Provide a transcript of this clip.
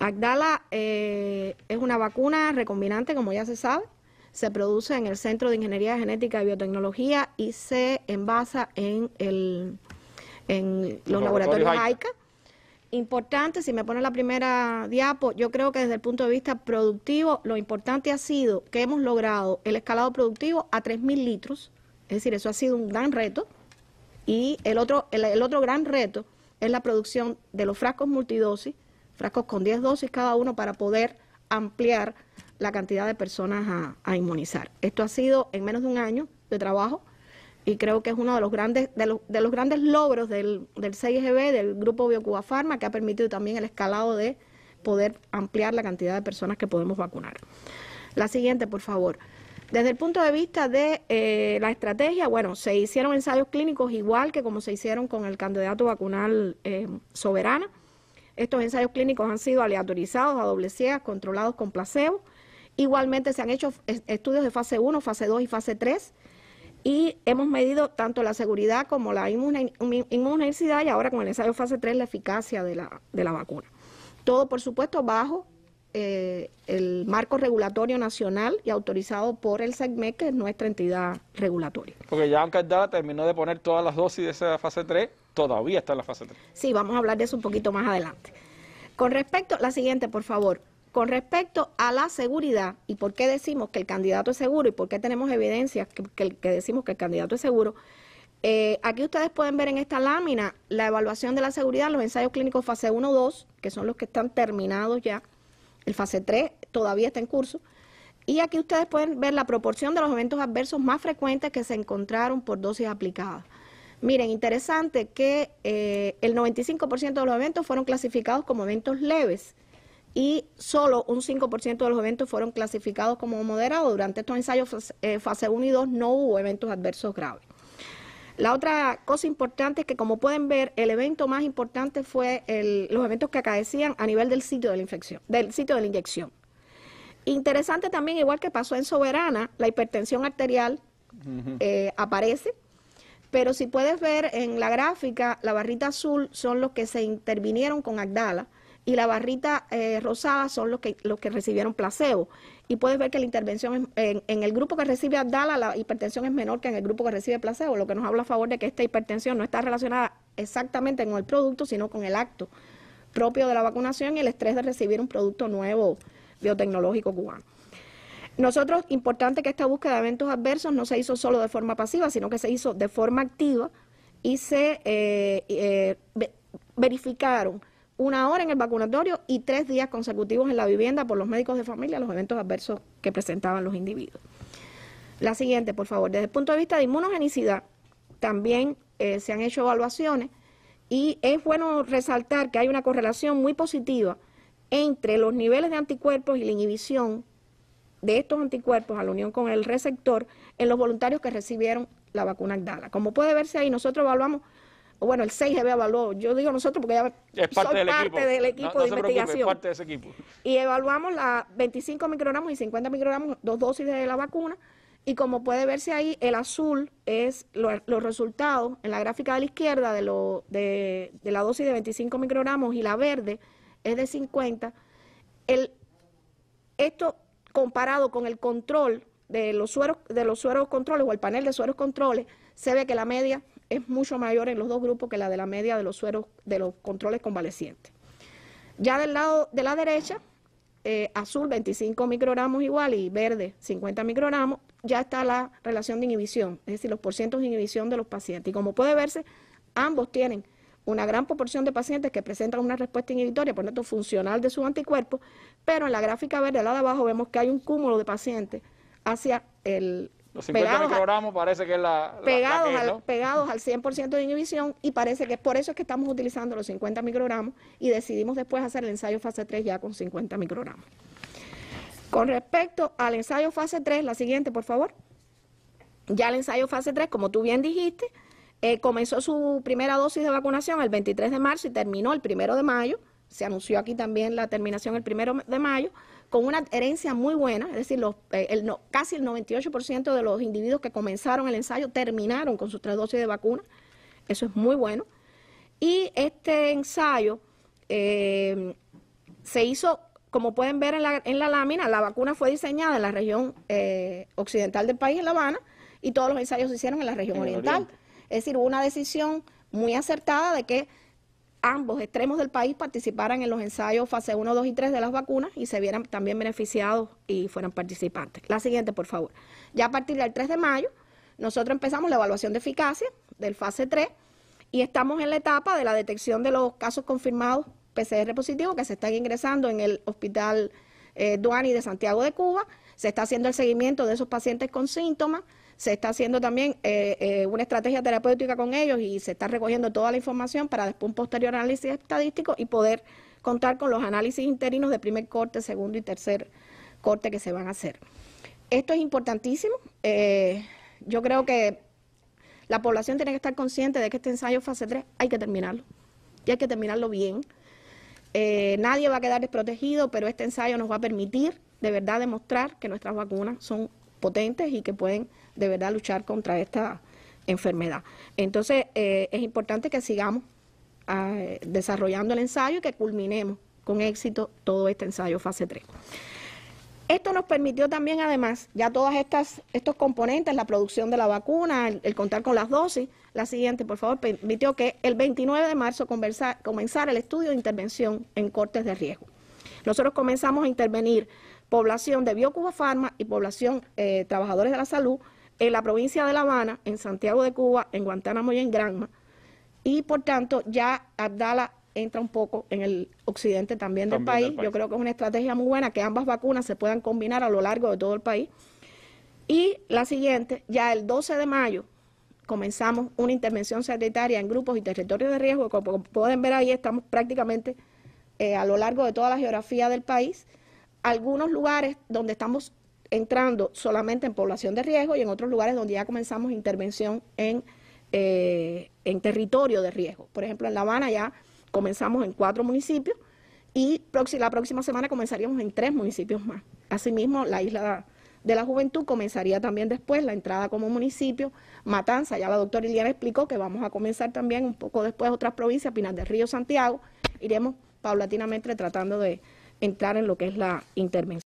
Agdala eh, es una vacuna recombinante, como ya se sabe. Se produce en el Centro de Ingeniería Genética y Biotecnología y se envasa en, los, laboratorios, Importante, si me pone la primera diapo, yo creo que desde el punto de vista productivo, lo importante ha sido que hemos logrado el escalado productivo a 3.000 litros. Es decir, eso ha sido un gran reto. Y el otro, el otro gran reto es la producción de los frascos multidosis frascos con 10 dosis cada uno para poder ampliar la cantidad de personas a, inmunizar. Esto ha sido en menos de un año de trabajo y creo que es uno de los grandes, de los, de los grandes logros del, del CIGB, del grupo Biocuba Pharma, que ha permitido también el escalado de poder ampliar la cantidad de personas que podemos vacunar. La siguiente, por favor. Desde el punto de vista de eh, la estrategia, bueno, se hicieron ensayos clínicos igual que como se hicieron con el candidato vacunal eh, soberana. Estos ensayos clínicos han sido aleatorizados a doble controlados con placebo. Igualmente se han hecho estudios de fase 1, fase 2 y fase 3 y hemos medido tanto la seguridad como la inmunidad y ahora con el ensayo fase 3 la eficacia de la, de la vacuna. Todo, por supuesto, bajo eh, el marco regulatorio nacional y autorizado por el SECMEC, que es nuestra entidad regulatoria. Porque ya aunque Dala terminó de poner todas las dosis de esa fase 3, todavía está en la fase 3. Sí, vamos a hablar de eso un poquito más adelante. Con respecto, la siguiente, por favor. Con respecto a la seguridad y por qué decimos que el candidato es seguro y por qué tenemos evidencias que, decimos que el candidato es seguro, eh, aquí ustedes pueden ver en esta lámina la evaluación de la seguridad, los ensayos clínicos fase 1-2, que son los que están terminados ya, el fase 3 todavía está en curso. Y aquí ustedes pueden ver la proporción de los eventos adversos más frecuentes que se encontraron por dosis aplicadas. Miren, interesante que eh, el 95% de los eventos fueron clasificados como eventos leves y solo un 5% de los eventos fueron clasificados como moderados. Durante estos ensayos eh, fase 1 y 2 no hubo eventos adversos graves. La otra cosa importante es que, como pueden ver, el evento más importante fue los eventos que acaecían a nivel del sitio de la infección, del sitio de la inyección. Interesante también, igual que pasó en Soberana, la hipertensión arterial eh, aparece, pero si puedes ver en la gráfica, la barrita azul son los que se intervinieron con Agdala, y la barrita eh, rosada son los que, los que recibieron placebo. Y puedes ver que la intervención en, el grupo que recibe Abdala, la hipertensión es menor que en el grupo que recibe placebo, lo que nos habla a favor de que esta hipertensión no está relacionada exactamente con el producto, sino con el acto propio de la vacunación y el estrés de recibir un producto nuevo biotecnológico cubano. Nosotros, importante que esta búsqueda de eventos adversos no se hizo solo de forma pasiva, sino que se hizo de forma activa y se eh, eh verificaron una hora en el vacunatorio y tres días consecutivos en la vivienda por los médicos de familia los eventos adversos que presentaban los individuos. La siguiente, por favor. Desde el punto de vista de inmunogenicidad, también eh, se han hecho evaluaciones y es bueno resaltar que hay una correlación muy positiva entre los niveles de anticuerpos y la inhibición de estos anticuerpos a la unión con el receptor en los voluntarios que recibieron la vacuna Abdala. Como puede verse ahí, nosotros evaluamos o bueno, el 6 evaluó, yo digo nosotros porque ya es parte del equipo, del equipo de investigación. Y evaluamos la 25 microgramos y 50 microgramos, dos dosis de la vacuna, y como puede verse ahí, el azul es los resultados en la gráfica de la izquierda de, lo, de, de la dosis de 25 microgramos y la verde es de 50. El, esto comparado con el control de los sueros, de los sueros controles o el panel de sueros controles, se ve que la media es mucho mayor en los dos grupos que la de la media de los sueros de los controles convalecientes. Ya del lado de la derecha, eh, azul 25 microgramos igual y verde 50 microgramos, ya está la relación de inhibición, es decir, los porcientos de inhibición de los pacientes. Y como puede verse, ambos tienen una gran proporción de pacientes que presentan una respuesta inhibitoria, por lo tanto, funcional de sus anticuerpos, pero en la gráfica verde, al lado de abajo, vemos que hay un cúmulo de pacientes hacia el, los 50 microgramos parece que es la... pegados, al, 100% de inhibición y parece que es por eso que estamos utilizando los 50 microgramos y decidimos después hacer el ensayo fase 3 ya con 50 microgramos. Con respecto al ensayo fase 3, la siguiente, por favor. Ya el ensayo fase 3, como tú bien dijiste, eh, comenzó su primera dosis de vacunación el 23 de marzo y terminó el 1 de mayo se anunció aquí también la terminación el primero de mayo, con una herencia muy buena, es decir, los, eh, casi el 98% de los individuos que comenzaron el ensayo terminaron con sus tres dosis de vacuna, eso es muy bueno. Y este ensayo eh, se hizo, como pueden ver en la, en la, lámina, la vacuna fue diseñada en la región eh, occidental del país, en La Habana, y todos los ensayos se hicieron en la región oriental. Es decir, hubo una decisión muy acertada de que ambos extremos del país participaran en los ensayos fase 1, 2 y 3 de las vacunas y se vieran también beneficiados y fueran participantes. La siguiente, por favor. Ya a partir del 3 de mayo, nosotros empezamos la evaluación de eficacia del fase 3 y estamos en la etapa de la detección de los casos confirmados PCR positivos que se están ingresando en el hospital eh, Duani de Santiago de Cuba. Se está haciendo el seguimiento de esos pacientes con síntomas se está haciendo también eh, eh, una estrategia terapéutica con ellos y se está recogiendo toda la información para después un posterior análisis estadístico y poder contar con los análisis interinos de primer corte, segundo y tercer corte que se van a hacer. Esto es importantísimo. Eh, yo creo que la población tiene que estar consciente de que este ensayo fase 3 hay que terminarlo y hay que terminarlo bien. nadie va a quedar desprotegido, pero este ensayo nos va a permitir de verdad demostrar que nuestras vacunas son potentes y que pueden de verdad luchar contra esta enfermedad. Entonces, eh, es importante que sigamos ah, desarrollando el ensayo y que culminemos con éxito todo este ensayo fase 3. Esto nos permitió también, además, ya todas estas estos componentes, la producción de la vacuna, el, contar con las dosis, la siguiente, por favor, permitió que el 29 de marzo comenzara el estudio de intervención en cortes de riesgo. Nosotros comenzamos a intervenir población de Biocuba y población eh, trabajadores de la salud en la provincia de La Habana, en Santiago de Cuba, en Guantánamo y en Granma. Y por tanto, ya Abdala entra un poco en el occidente también, del, país. Yo creo que es una estrategia muy buena que ambas vacunas se puedan combinar a lo largo de todo el país. Y la siguiente, ya el 12 de mayo comenzamos una intervención sanitaria en grupos y territorios de riesgo. Como pueden ver ahí, estamos prácticamente eh, a lo largo de toda la geografía del país algunos lugares donde estamos entrando solamente en población de riesgo y en otros lugares donde ya comenzamos intervención en, eh, en territorio de riesgo. Por ejemplo, en La Habana ya comenzamos en cuatro municipios y la próxima semana comenzaríamos en tres municipios más. Asimismo, la isla de la juventud comenzaría también después, la entrada como municipio, Matanza, ya la doctora Iliana explicó que vamos a comenzar también un poco después otras provincias, Pinas del Río, Santiago, iremos paulatinamente tratando de, entrar en lo que es la intervención.